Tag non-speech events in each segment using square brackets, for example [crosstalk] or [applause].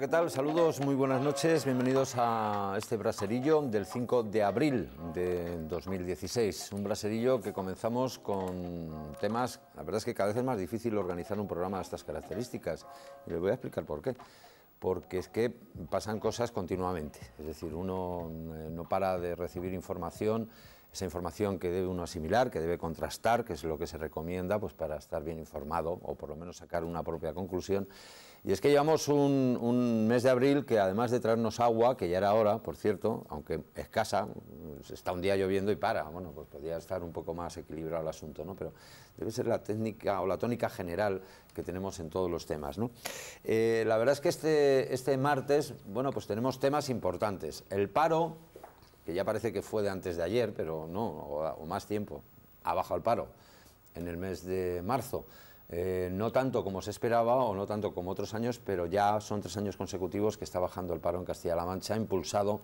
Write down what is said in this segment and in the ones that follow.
¿qué tal? Saludos, muy buenas noches. Bienvenidos a este braserillo del 5 de abril de 2016. Un braserillo que comenzamos con temas, la verdad es que cada vez es más difícil organizar un programa de estas características. Y les voy a explicar por qué. Porque es que pasan cosas continuamente. Es decir, uno eh, no para de recibir información esa información que debe uno asimilar, que debe contrastar, que es lo que se recomienda pues, para estar bien informado o por lo menos sacar una propia conclusión. Y es que llevamos un, mes de abril que además de traernos agua, que ya era hora, por cierto, aunque escasa, está un día lloviendo y para, bueno, pues podría estar un poco más equilibrado el asunto, ¿no? Pero debe ser la técnica o la tónica general que tenemos en todos los temas, ¿no? Eh, la verdad es que este, este martes, bueno, pues tenemos temas importantes. El paro que ya parece que fue de antes de ayer, pero no, o, más tiempo, ha bajado el paro en el mes de marzo. Eh, no tanto como se esperaba o no tanto como otros años, pero ya son tres años consecutivos que está bajando el paro en Castilla-La Mancha, impulsado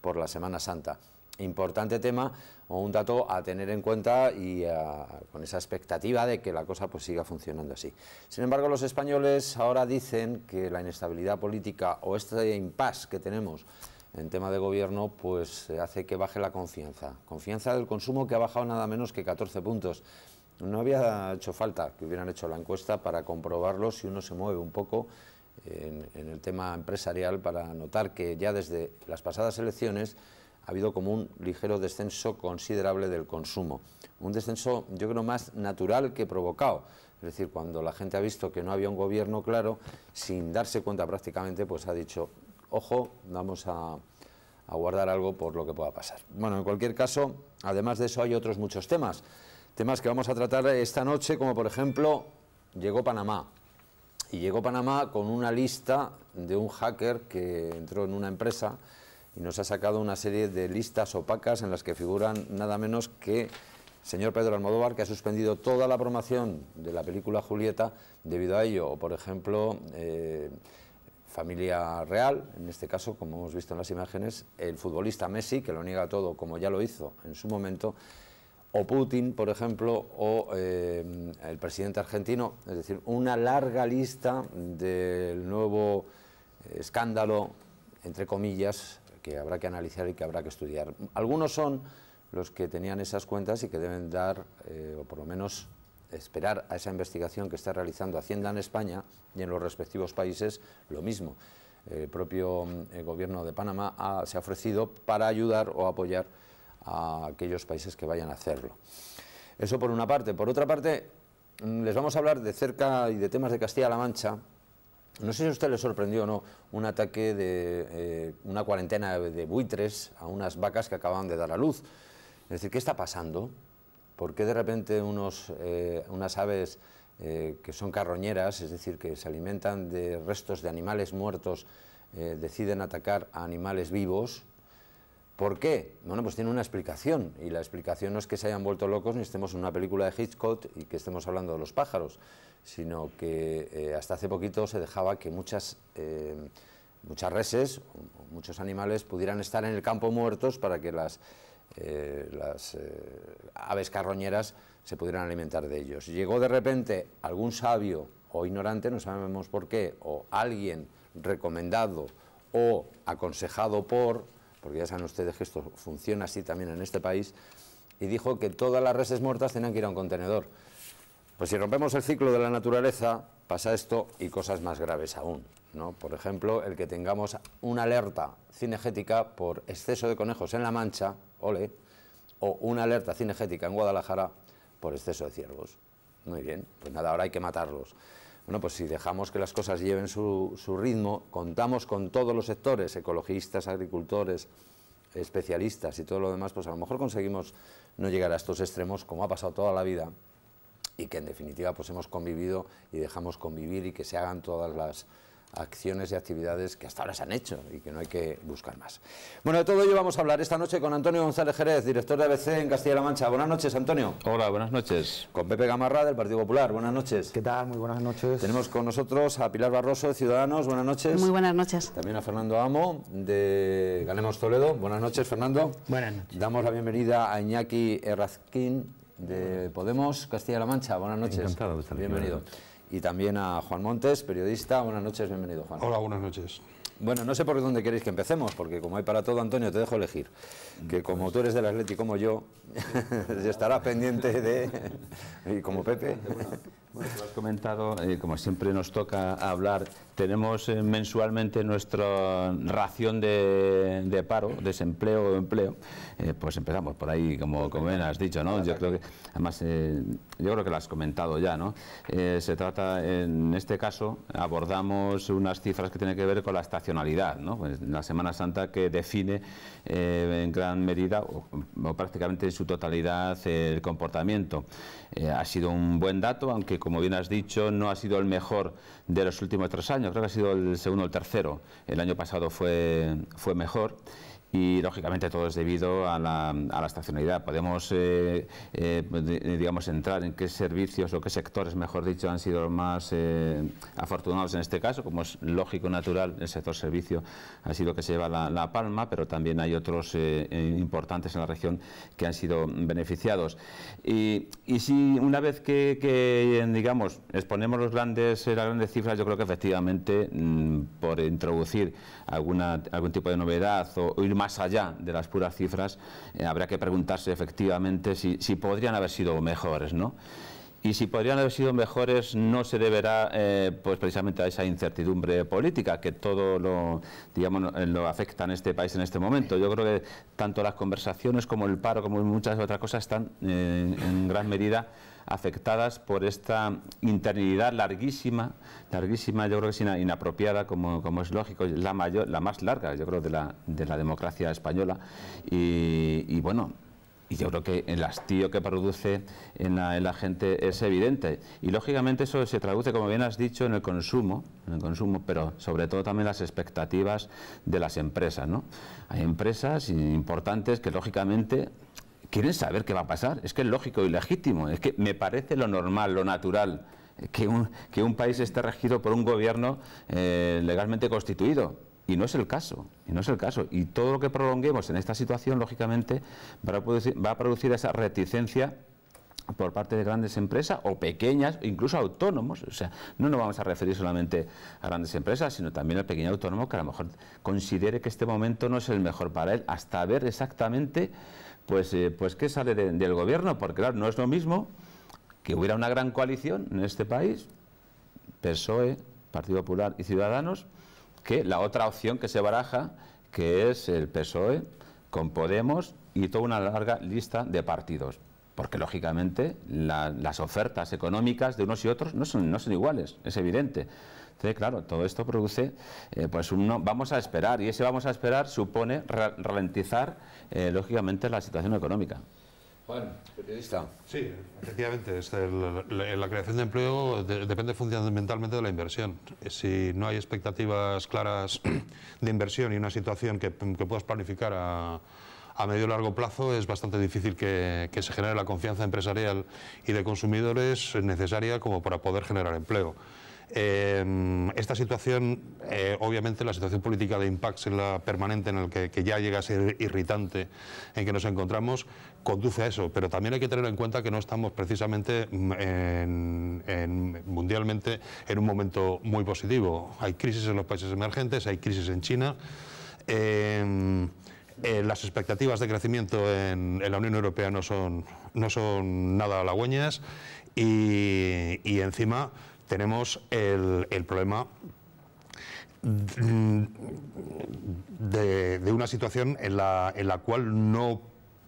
por la Semana Santa. Importante tema o un dato a tener en cuenta y ah, con esa expectativa de que la cosa pues siga funcionando así. Sin embargo, los españoles ahora dicen que la inestabilidad política o este impasse que tenemos en tema de gobierno, pues eh, hace que baje la confianza. Confianza del consumo que ha bajado nada menos que 14 puntos. No había hecho falta que hubieran hecho la encuesta para comprobarlo si uno se mueve un poco en, el tema empresarial para notar que ya desde las pasadas elecciones ha habido como un ligero descenso considerable del consumo. Un descenso yo creo más natural que provocado. Es decir, cuando la gente ha visto que no había un gobierno claro, sin darse cuenta prácticamente, pues ha dicho, ojo, vamos a, guardar algo por lo que pueda pasar. Bueno, en cualquier caso, además de eso hay otros muchos temas. Temas que vamos a tratar esta noche, como por ejemplo, llegó Panamá. Y llegó Panamá con una lista de un hacker que entró en una empresa y nos ha sacado una serie de listas opacas en las que figuran nada menos que señor Pedro Almodóvar, que ha suspendido toda la promoción de la película Julieta debido a ello. O, por ejemplo, eh, familia real, en este caso, como hemos visto en las imágenes, el futbolista Messi, que lo niega todo como ya lo hizo en su momento, o Putin, por ejemplo, o eh, el presidente argentino, es decir, una larga lista del nuevo eh, escándalo, entre comillas, que habrá que analizar y que habrá que estudiar. Algunos son los que tenían esas cuentas y que deben dar, eh, o por lo menos esperar a esa investigación que está realizando Hacienda en España y en los respectivos países lo mismo. El propio mm, gobierno de Panamá se ha ofrecido para ayudar o apoyar a aquellos países que vayan a hacerlo. Eso por una parte. Por otra parte, mm, les vamos a hablar de cerca y de temas de Castilla-La Mancha. No sé si a usted le sorprendió o no un ataque de eh, una cuarentena de buitres a unas vacas que acababan de dar a luz. Es decir, ¿qué está pasando? ¿Por qué de repente eh, unas aves eh, que son carroñeras, es decir, que se alimentan de restos de animales muertos, eh, deciden atacar a animales vivos? ¿Por qué? Bueno, pues tiene una explicación, y la explicación no es que se hayan vuelto locos ni estemos en una película de Hitchcock y que estemos hablando de los pájaros, sino que hasta hace poquito se dejaba que muchas muchas reses, muchos animales pudieran estar en el campo muertos para que las eh, las eh, aves carroñeras se pudieran alimentar de ellos. Llegó de repente algún sabio o ignorante, no sabemos por qué, o alguien recomendado o aconsejado por, porque ya saben ustedes que esto funciona así también en este país, y dijo que todas las reses muertas tenían que ir a un contenedor. Pues si rompemos el ciclo de la naturaleza, pasa esto y cosas más graves aún. Por ejemplo, el que tengamos una alerta cinegética por exceso de conejos en La Mancha, ole, o una alerta cinegética en Guadalajara por exceso de ciervos. Muy bien, pues nada, ahora hay que matarlos. Bueno, pues si dejamos que las cosas lleven su, su ritmo, contamos con todos los sectores, ecologistas, agricultores, especialistas y todo lo demás, pues a lo mejor conseguimos no llegar a estos extremos como ha pasado toda la vida y que en definitiva pues hemos convivido y dejamos convivir y que se hagan todas las acciones y actividades que hasta ahora se han hecho y que no hay que buscar más. Bueno, de todo ello vamos a hablar esta noche con Antonio González Jerez, director de ABC en Castilla-La Mancha. Buenas noches, Antonio. Hola, buenas noches. Con Pepe Gamarra, del Partido Popular. Buenas noches. ¿Qué tal? Muy buenas noches. Tenemos con nosotros a Pilar Barroso, de Ciudadanos. Buenas noches. Muy buenas noches. También a Fernando Amo, de Ganemos Toledo. Buenas noches, Fernando. Buenas noches. Damos la bienvenida a Iñaki Errazquín, de Podemos Castilla-La Mancha. Buenas noches. Encantado de estar Bienvenido y también a Juan Montes, periodista. Buenas noches, bienvenido, Juan. Hola, buenas noches. Bueno, no sé por dónde queréis que empecemos, porque como hay para todo, Antonio, te dejo elegir. Que como tú eres del Atlético como yo, [laughs] estarás pendiente de... y como Pepe... Bueno, tú has comentado, eh, como siempre nos toca hablar, tenemos eh, mensualmente nuestra ración de, paro, desempleo o empleo. Eh, pues empezamos por ahí, como, como bien has dicho, ¿no? Yo creo que, además, yo creo que lo has comentado ya, ¿no? Eh, se trata, en este caso, abordamos unas cifras que tienen que ver con la estacionalidad, ¿no? Pues, la Semana Santa que define eh, en gran medida, o, prácticamente en su totalidad, el comportamiento. Eh, ha sido un buen dato, aunque, como bien has dicho, no ha sido el mejor de los últimos tres años, creo que ha sido el segundo o el tercero. El año pasado fue, fue mejor y lógicamente todo es debido a la, estacionalidad. Podemos, eh, eh, digamos, entrar en qué servicios o qué sectores, mejor dicho, han sido los más eh, afortunados en este caso, como es lógico, natural, el sector servicio ha sido que se lleva la, palma, pero también hay otros importantes en la región que han sido beneficiados. Y, si una vez que, digamos, exponemos los grandes, las grandes cifras, yo creo que efectivamente, mm, por introducir alguna, algún tipo de novedad o, ir más allá de las puras cifras, eh, habrá que preguntarse efectivamente si, podrían haber sido mejores, ¿no? Y si podrían haber sido mejores no se deberá eh, pues precisamente a esa incertidumbre política que todo lo, digamos, eh, lo afecta en este país en este momento. Yo creo que tanto las conversaciones como el paro, como muchas otras cosas, están en gran medida afectadas por esta internidad larguísima, larguísima, yo creo que es inapropiada, como, es lógico, la, mayor, la más larga, yo creo, de la, de la democracia española. Y, bueno, y yo creo que el hastío que produce en la, en la, gente es evidente. Y lógicamente eso se traduce, como bien has dicho, en el consumo, en el consumo, pero sobre todo también las expectativas de las empresas. ¿no? Hay empresas importantes que lógicamente quieren saber qué va a pasar. Es que es lógico y legítimo. Es que me parece lo normal, lo natural, que un, país esté regido por un gobierno eh, legalmente constituido. Y no es el caso, y no es el caso. Y todo lo que prolonguemos en esta situación, lógicamente, va a producir esa reticencia por parte de grandes empresas o pequeñas, incluso autónomos, o sea, no nos vamos a referir solamente a grandes empresas, sino también al pequeño autónomo que a lo mejor considere que este momento no es el mejor para él, hasta ver exactamente pues, eh, pues qué sale del gobierno, porque claro, no es lo mismo que hubiera una gran coalición en este país, PSOE, Partido Popular y Ciudadanos, que la otra opción que se baraja, que es el PSOE con Podemos y toda una larga lista de partidos porque lógicamente las ofertas económicas de unos y otros no son, no son iguales, es evidente. Entonces, claro, todo esto produce, eh, pues uno, vamos a esperar, y ese vamos a esperar supone ralentizar, eh, lógicamente, la situación económica. Juan, periodista. Sí, efectivamente, este, la, creación de empleo depende fundamentalmente de la inversión. Si no hay expectativas claras [clears throat] de inversión y una situación que, que puedas planificar a a medio y largo plazo es bastante difícil que, se genere la confianza empresarial y de consumidores necesaria como para poder generar empleo. Eh, esta situación, eh, obviamente la situación política de impacto en la permanente en el que, ya llega a ser irritante en que nos encontramos, conduce a eso, pero también hay que tener en cuenta que no estamos precisamente mm, en, mundialmente en un momento muy positivo. Hay crisis en los países emergentes, hay crisis en China. Eh, eh, las expectativas de crecimiento en, la Unión Europea no son, no son nada halagüeñas y, encima tenemos el, problema de, una situación en la, en la cual no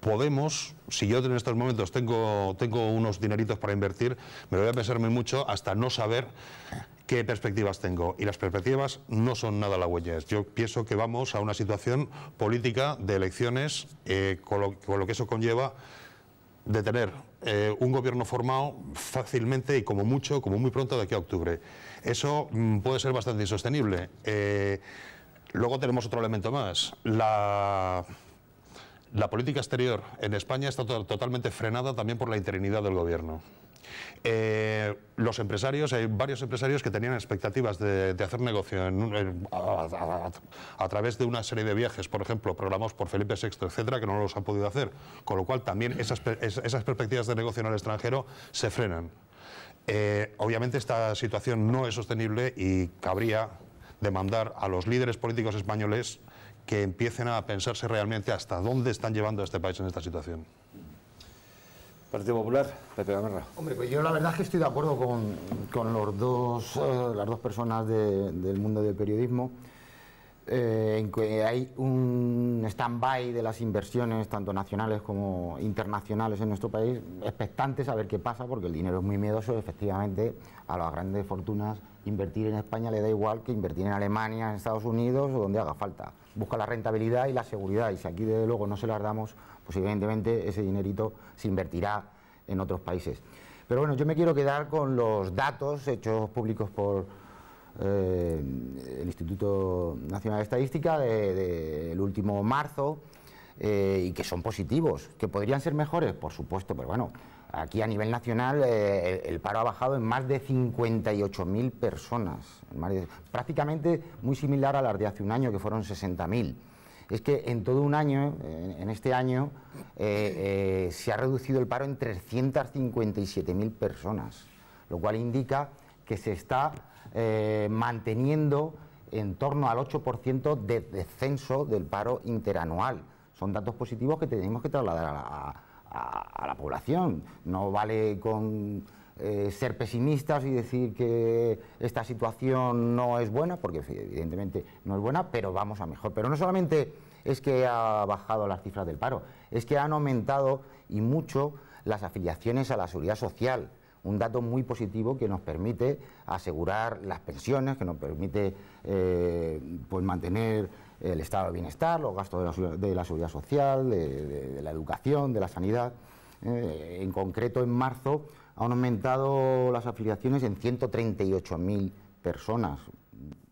podemos, si yo en estos momentos tengo, tengo unos dineritos para invertir, me voy a pensarme mucho hasta no saber qué perspectivas tengo. Y las perspectivas no son nada halagüeñas. Yo pienso que vamos a una situación política de elecciones, eh, con, lo, que eso conlleva de tener eh, un gobierno formado fácilmente y como mucho, como muy pronto de aquí a octubre. Eso mm, puede ser bastante insostenible. Eh, luego tenemos otro elemento más. La la política exterior en España está totalmente frenada también por la interinidad del gobierno. Eh, los empresarios, hay varios empresarios que tenían expectativas de, hacer negocio a, través de una serie de viajes, por ejemplo, programados por Felipe VI, etcétera, que no los han podido hacer. Con lo cual, también esas, perspectivas de negocio en el extranjero se frenan. Eh, obviamente, esta situación no es sostenible y cabría demandar a los líderes políticos españoles que empiecen a pensarse realmente hasta dónde están llevando a este país en esta situación. Partido Popular, Pepe Gamarra. Hombre, pues yo la verdad es que estoy de acuerdo con, los dos, eh, las dos personas del mundo del periodismo, eh, en que hay un stand-by de las inversiones, tanto nacionales como internacionales en nuestro país, expectantes a ver qué pasa, porque el dinero es muy miedoso, efectivamente, a las grandes fortunas invertir en España le da igual que invertir en Alemania, en Estados Unidos o donde haga falta busca la rentabilidad y la seguridad. Y si aquí, desde luego, no se las damos, pues evidentemente ese dinerito se invertirá en otros países. Pero bueno, yo me quiero quedar con los datos hechos públicos por eh, el Instituto Nacional de Estadística del último marzo eh, y que son positivos. ¿Que podrían ser mejores? Por supuesto, pero bueno, Aquí a nivel nacional eh, el, paro ha bajado en más de 58.000 personas, prácticamente muy similar a las de hace un año, que fueron 60.000. Es que en todo un año, en, este año, eh, eh, se ha reducido el paro en 357.000 personas, lo cual indica que se está manteniendo en torno al 8% de descenso del paro interanual. Son datos positivos que tenemos que trasladar a, a, la población. No vale con eh, ser pesimistas y decir que esta situación no es buena, porque evidentemente no es buena, pero vamos a mejor. Pero no solamente es que ha bajado las cifras del paro, es que han aumentado y mucho las afiliaciones a la seguridad social. Un dato muy positivo que nos permite asegurar las pensiones, que nos permite eh, pues mantener el estado de bienestar, los gastos de la, seguridad social, de, la educación, de la sanidad. Eh, en concreto, en marzo han aumentado las afiliaciones en 138.000 personas,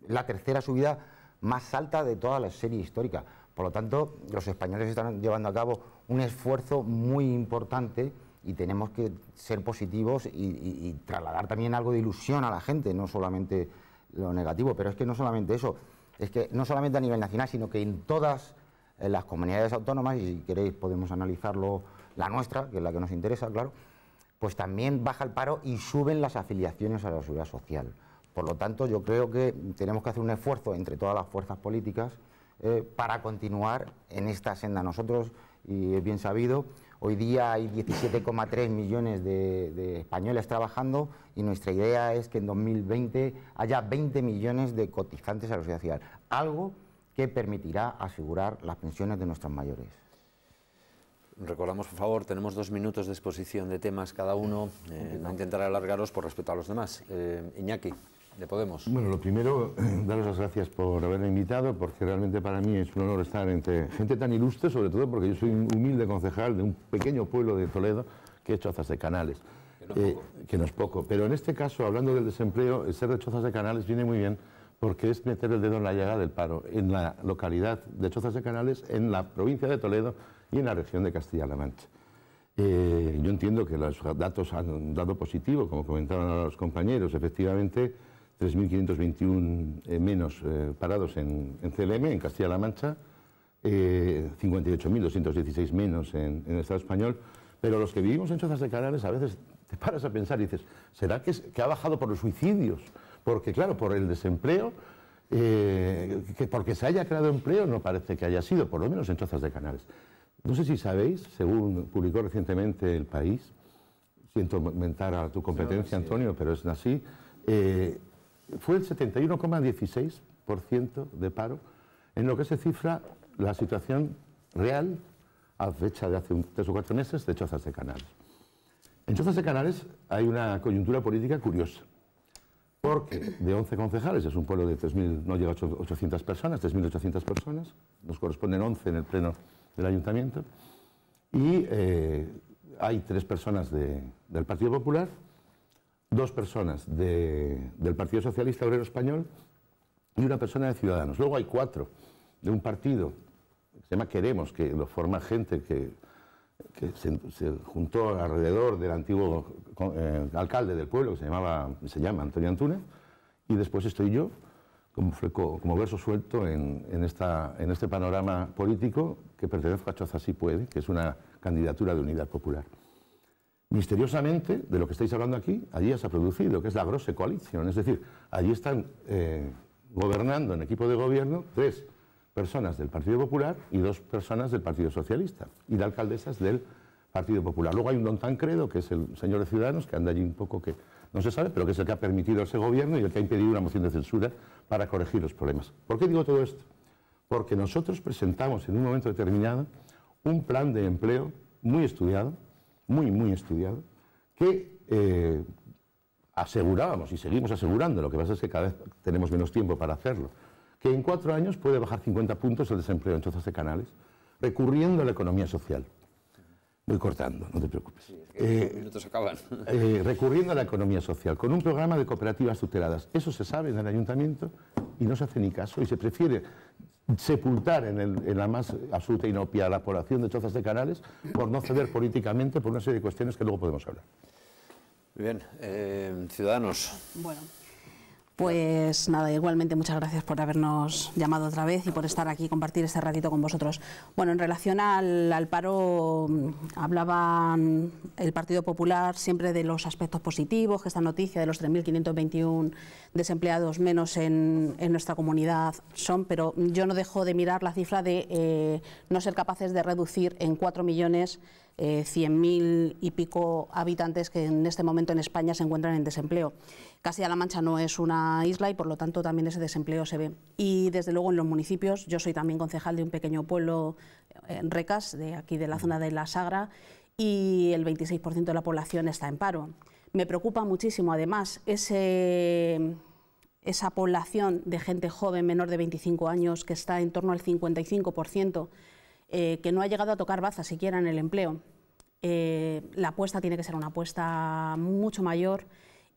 la tercera subida más alta de toda la serie histórica. Por lo tanto, los españoles están llevando a cabo un esfuerzo muy importante y tenemos que ser positivos y trasladar también algo de ilusión a la gente, no solamente lo negativo, pero es que no solamente eso, es que no solamente a nivel nacional, sino que en todas eh, las comunidades autónomas, y si queréis podemos analizarlo la nuestra, que es la que nos interesa, claro, pues también baja el paro y suben las afiliaciones a la seguridad social. Por lo tanto, yo creo que tenemos que hacer un esfuerzo entre todas las fuerzas políticas eh, para continuar en esta senda. Nosotros, y es bien sabido, Hoy día hay 17,3 millones de, españoles trabajando y nuestra idea es que en 2020 haya 20 millones de cotizantes a la sociedad algo que permitirá asegurar las pensiones de nuestros mayores. Recordamos, por favor, tenemos dos minutos de exposición de temas cada uno. no eh, intentaré alargaros por respeto a los demás. Eh, Iñaki de Podemos. Bueno, lo primero, [clears throat] daros las gracias por haberme invitado, porque realmente para mí es un honor estar entre gente tan ilustre, sobre todo porque yo soy un humilde concejal de un pequeño pueblo de Toledo que es Chozas de Canales. Eh, que no, es poco. Pero en este caso, hablando del desempleo, el ser de Chozas de Canales viene muy bien porque es meter el dedo en la llaga del paro, en la localidad de Chozas de Canales, en la provincia de Toledo y en la región de Castilla-La Mancha. Eh, yo entiendo que los datos han dado positivo, como comentaron los compañeros, efectivamente 3.521 eh, menos eh, parados en, CLM, en Castilla-La Mancha, 58.216 eh, menos en, el Estado español, pero los que vivimos en chozas de canales a veces te paras a pensar y dices, ¿será que, ha bajado por los suicidios? Porque claro, por el desempleo, que porque se haya creado empleo no parece que haya sido, por lo menos en chozas de canales. No sé si sabéis, según publicó recientemente El País, siento aumentar a tu competencia, Antonio, pero es así, fue el 71,16% de paro, en lo que se cifra la situación real a fecha de hace tres o cuatro meses de Chozas de Canales. En Chozas de Canales hay una coyuntura política curiosa, porque de 11 concejales, es un pueblo de 3.000, no llega a 800 personas, 3.800 personas, nos corresponden 11 en el pleno del ayuntamiento, y eh, hay tres personas del Partido Popular, dos personas del Partido Socialista Obrero Español y una persona de Ciudadanos. Luego hay cuatro de un partido que se llama Queremos, que lo forma gente que, se, juntó alrededor del antiguo eh, alcalde del pueblo, que se, llamaba, se llama Antonio Antunes, y después estoy yo, como, como verso suelto en, en este panorama político que pertenezco a Choza Si Puede, que es una candidatura de Unidad Popular misteriosamente, de lo que estáis hablando aquí, allí ya se ha producido, que es la Grosse coalición, Es decir, allí están eh, gobernando en equipo de gobierno tres personas del Partido Popular y dos personas del Partido Socialista y de alcaldesas del Partido Popular. Luego hay un don Tancredo, que es el señor de Ciudadanos, que anda allí un poco que no se sabe, pero que es el que ha permitido ese gobierno y el que ha impedido una moción de censura para corregir los problemas. ¿Por qué digo todo esto? Porque nosotros presentamos en un momento determinado un plan de empleo muy estudiado, muy, muy estudiado, que eh, asegurábamos y seguimos asegurando, lo que pasa es que cada vez tenemos menos tiempo para hacerlo, que en cuatro años puede bajar 50 puntos el desempleo en chozas de canales, recurriendo a la economía social. Voy cortando, no te preocupes. Eh, acaban. Eh, recurriendo a la economía social, con un programa de cooperativas tuteladas. Eso se sabe en el ayuntamiento y no se hace ni caso y se prefiere sepultar en, la más absoluta e inopia la población de chozas de canales por no ceder políticamente por una serie de cuestiones que luego podemos hablar. Bien, eh, ciudadanos. Bueno, pues nada, igualmente muchas gracias por habernos llamado otra vez y por estar aquí, compartir este ratito con vosotros. Bueno, en relación al, paro, mm, hablaban mm, el Partido Popular siempre de los aspectos positivos, que esta noticia de los 3.521 desempleados menos en, nuestra comunidad son, pero yo no dejo de mirar la cifra de eh, no ser capaces de reducir en 4 millones 100.000 eh, y pico habitantes que en este momento en España se encuentran en desempleo. Castilla-La Mancha no es una isla y por lo tanto también ese desempleo se ve. Y desde luego en los municipios, yo soy también concejal de un pequeño pueblo eh, en Recas, de aquí de la zona de La Sagra, y el 26% de la población está en paro. Me preocupa muchísimo además ese esa población de gente joven menor de 25 años que está en torno al 55% eh, que no ha llegado a tocar baza siquiera en el empleo. Eh, la apuesta tiene que ser una apuesta mucho mayor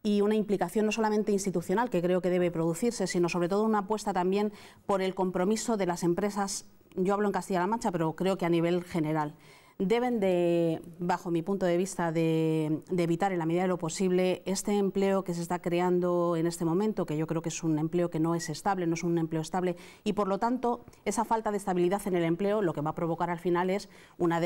y una implicación no solamente institucional, que creo que debe producirse, sino sobre todo una apuesta también por el compromiso de las empresas, yo hablo en Castilla-La Mancha, pero creo que a nivel general deben de, bajo mi punto de vista, de, evitar en la medida de lo posible este empleo que se está creando en este momento, que yo creo que es un empleo que no es estable, no es un empleo estable, y por lo tanto esa falta de estabilidad en el empleo lo que va a provocar al final es una,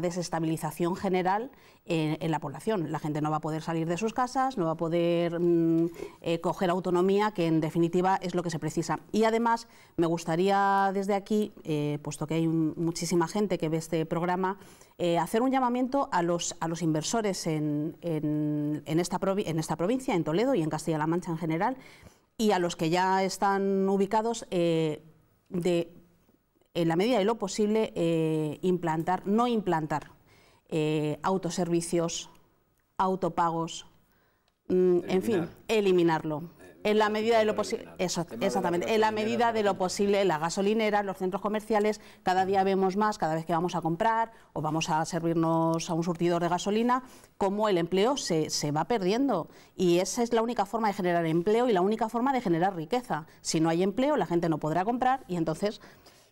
desestabilización general en, la población. La gente no va a poder salir de sus casas, no va a poder mm, eh, coger autonomía, que en definitiva es lo que se precisa. Y además me gustaría desde aquí, eh, puesto que hay muchísima gente que ve este programa, eh, hacer un llamamiento a los, a los inversores en, en, esta en esta provincia, en Toledo y en Castilla-La Mancha en general, y a los que ya están ubicados, eh, de, en la medida de lo posible, eh, implantar, no implantar autoservicios, autopagos, mm, en fin, eliminarlo en la medida de lo posible, exactamente, en la medida de lo posible, las gasolineras, los centros comerciales, cada día vemos más, cada vez que vamos a comprar o vamos a servirnos a un surtidor de gasolina, cómo el empleo se, se va perdiendo. Y esa es la única forma de generar empleo y la única forma de generar riqueza. Si no hay empleo, la gente no podrá comprar y entonces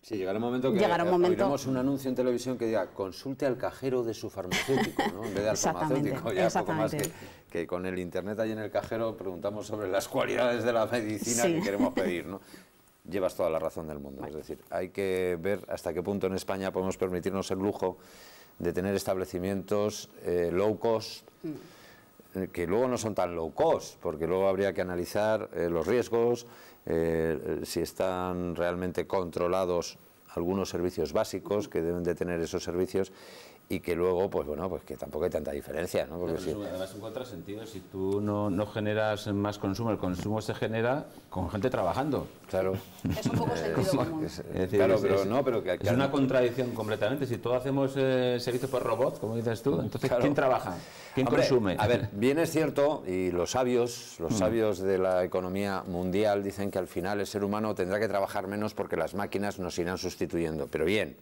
Sí, llegará un momento que llegará un eh, un anuncio en televisión que diga consulte al cajero de su farmacéutico, ¿no? en vez de al farmacéutico, ya poco más que, con el internet ahí en el cajero preguntamos sobre las cualidades de la medicina que queremos pedir, ¿no? [laughs] Llevas toda la razón del mundo, es decir, hay que ver hasta qué punto en España podemos permitirnos el lujo de tener establecimientos eh, low cost, mm que luego no son tan low cost, porque luego habría que analizar eh, los riesgos, eh, si están realmente controlados algunos servicios básicos que deben de tener esos servicios y que luego, pues bueno, pues que tampoco hay tanta diferencia, ¿no? Porque Además, un contrasentido, si tú no, no, generas más consumo, el consumo se genera con gente trabajando. Claro. Es un poco eh, Es, es, que... Es una contradicción completamente. Si todos hacemos servicios eh, servicio por robots, como dices tú, entonces, ¿quién trabaja? ¿Quién consume? A ver, bien es cierto, y los sabios, los mm. sabios de la economía mundial dicen que al final el ser humano tendrá que trabajar menos porque las máquinas nos irán sustituyendo. Pero bien...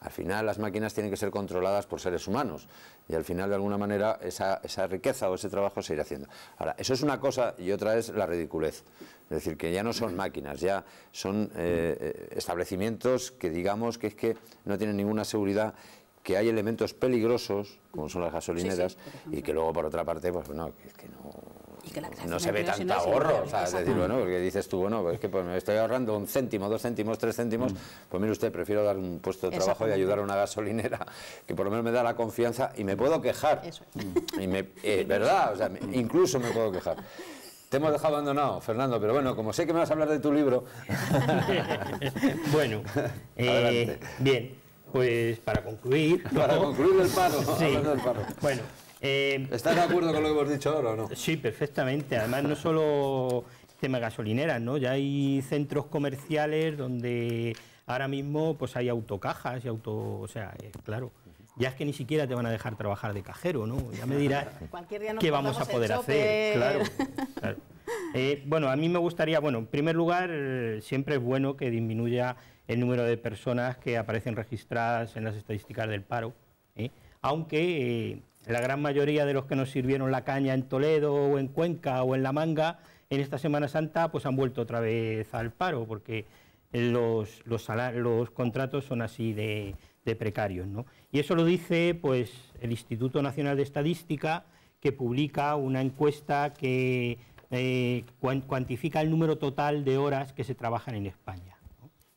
Al final las máquinas tienen que ser controladas por seres humanos y al final de alguna manera esa, riqueza o ese trabajo se irá haciendo. Ahora, eso es una cosa y otra es la ridiculez. Es decir, que ya no son máquinas, ya son eh, establecimientos que digamos que es que no tienen ninguna seguridad que hay elementos peligrosos, como son las gasolineras, y que luego, por otra parte, pues bueno que, que no, no se ve tanto ahorro. O sea, es decir, bueno, porque dices tú, bueno, pues es que pues me estoy ahorrando un céntimo, dos céntimos, tres céntimos, mm. pues mira usted, prefiero dar un puesto de trabajo y ayudar a una gasolinera, que por lo menos me da la confianza y me puedo quejar. Eso. Mm. Y eh, ¿Verdad? O sea, incluso me puedo quejar. Te hemos dejado abandonado, Fernando, pero bueno, como sé que me vas a hablar de tu libro. [laughs] bueno, [laughs] eh, bien, pues para concluir. Para concluir el paro, Bueno. Eh, ¿Estás de acuerdo con lo que hemos dicho ahora o no? Sí, perfectamente. Además, no solo tema gasolineras, ¿no? Ya hay centros comerciales donde ahora mismo pues hay autocajas y auto... O sea, eh, claro ya es que ni siquiera te van a dejar trabajar de cajero, ¿no? Ya me dirás [laughs] qué vamos a poder hacer. Claro, eh, bueno, a mí me gustaría, bueno, en primer lugar, siempre es bueno que disminuya el número de personas que aparecen registradas en las estadísticas del paro, aunque la gran mayoría de los que nos sirvieron la caña en Toledo o en Cuenca o en La Manga, en esta Semana Santa pues han vuelto otra vez al paro porque los, contratos son así de, precarios. Y eso lo dice pues, el Instituto Nacional de Estadística que publica una encuesta que eh, cuantifica el número total de horas que se trabajan en España.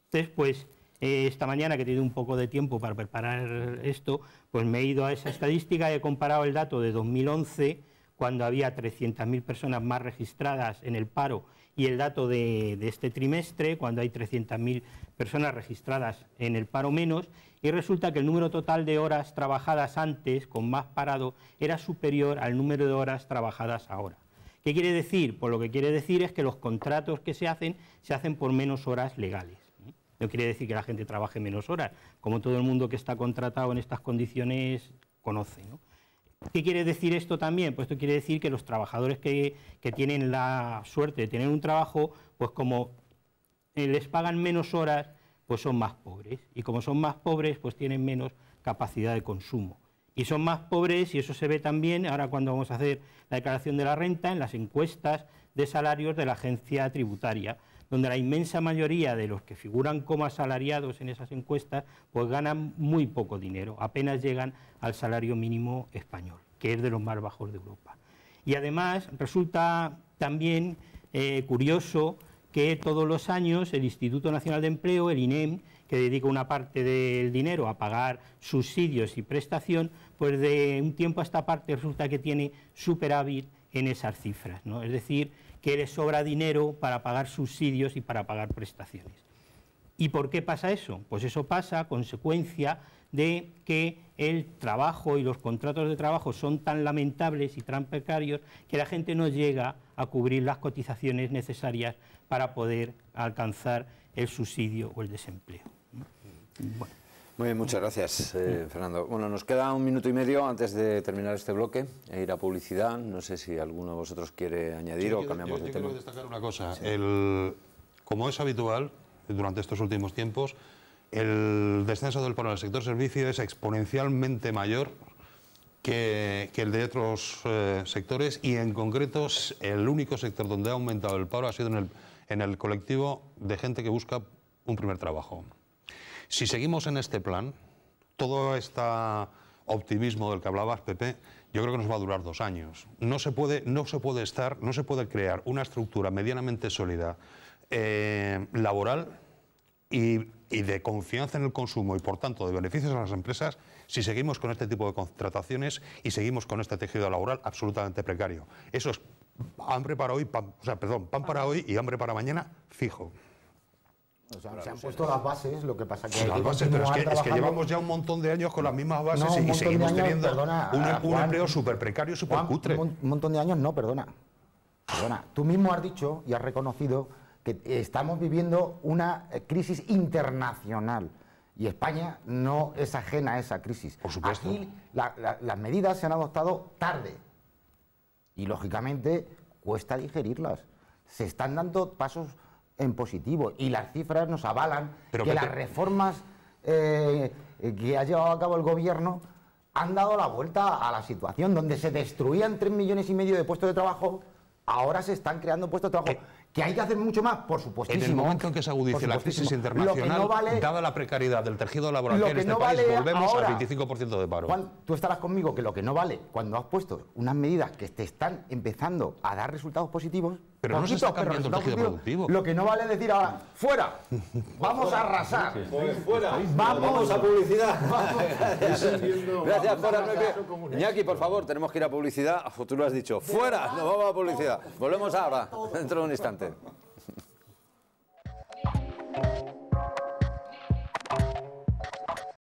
Entonces, pues esta mañana que he tenido un poco de tiempo para preparar esto, pues me he ido a esa estadística, y he comparado el dato de 2011, cuando había 300.000 personas más registradas en el paro, y el dato de, de este trimestre, cuando hay 300.000 personas registradas en el paro menos, y resulta que el número total de horas trabajadas antes, con más parado, era superior al número de horas trabajadas ahora. ¿Qué quiere decir? Pues lo que quiere decir es que los contratos que se hacen se hacen por menos horas legales. No quiere decir que la gente trabaje menos horas, como todo el mundo que está contratado en estas condiciones conoce. ¿Qué quiere decir esto también? Pues esto quiere decir que los trabajadores que, que tienen la suerte de tener un trabajo, pues como eh, les pagan menos horas, pues son más pobres. Y como son más pobres, pues tienen menos capacidad de consumo. Y son más pobres, y eso se ve también ahora cuando vamos a hacer la declaración de la renta, en las encuestas de salarios de la agencia tributaria donde la inmensa mayoría de los que figuran como asalariados en esas encuestas, pues ganan muy poco dinero, apenas llegan al salario mínimo español, que es de los más bajos de Europa. Y además resulta también eh, curioso que todos los años el Instituto Nacional de Empleo, el INEM, que dedica una parte del dinero a pagar subsidios y prestación, pues de un tiempo a esta parte resulta que tiene superávit en esas cifras. ¿no? Es decir, que le sobra dinero para pagar subsidios y para pagar prestaciones. ¿Y por qué pasa eso? Pues eso pasa a consecuencia de que el trabajo y los contratos de trabajo son tan lamentables y tan precarios que la gente no llega a cubrir las cotizaciones necesarias para poder alcanzar el subsidio o el desempleo. Muy bien, muchas gracias, eh, Fernando. Bueno, nos queda un minuto y medio antes de terminar este bloque e ir a publicidad. No sé si alguno de vosotros quiere añadir o cambiamos de tema. Yo quiero destacar una cosa. El, como es habitual durante estos últimos tiempos, el descenso del paro en el sector servicio es exponencialmente mayor que, el de otros eh, sectores y en concreto el único sector donde ha aumentado el paro ha sido en el, en el colectivo de gente que busca un primer trabajo. Si seguimos en este plan, todo este optimismo del que hablabas, Pepe, yo creo que nos va a durar dos años. No se puede, no se puede estar, no se puede crear una estructura medianamente sólida, eh, laboral y, de confianza en el consumo y, por tanto, de beneficios a las empresas si seguimos con este tipo de contrataciones y seguimos con este tejido laboral absolutamente precario. Eso es hambre para hoy, o sea, perdón, pan para hoy y hambre para mañana fijo se han puesto las bases, lo que pasa que... las bases, pero es que, llevamos ya un montón de años con las mismas bases y, seguimos teniendo un, empleo súper precario, súper cutre. Un montón de años, no, perdona. Perdona, tú mismo has dicho y has reconocido que estamos viviendo una eh, crisis internacional y España no es ajena a esa crisis. Por supuesto. las medidas se han adoptado tarde y lógicamente cuesta digerirlas. Se están dando pasos en positivo y las cifras nos avalan que, las reformas eh, eh, que ha llevado a cabo el gobierno han dado la vuelta a la situación donde se destruían 3 millones y medio de puestos de trabajo, ahora se están creando puestos de trabajo. Eh, ¿Que hay que hacer mucho más? Por supuesto En el momento en que se agudice la crisis internacional, dada la precariedad del tejido laboral que en este país, volvemos al 25% de paro. Juan, tú estarás conmigo que lo que no vale cuando has puesto unas medidas que te están empezando a dar resultados positivos pero no, se está cambiando el tejido productivo. Lo que no vale decir ahora, fuera, vamos a arrasar. fuera, vamos a publicidad. Gracias, fuera, Iñaki, por favor, tenemos que ir a publicidad. Ah, tú lo has dicho, fuera, nos vamos a publicidad. Volvemos ahora, dentro de un instante.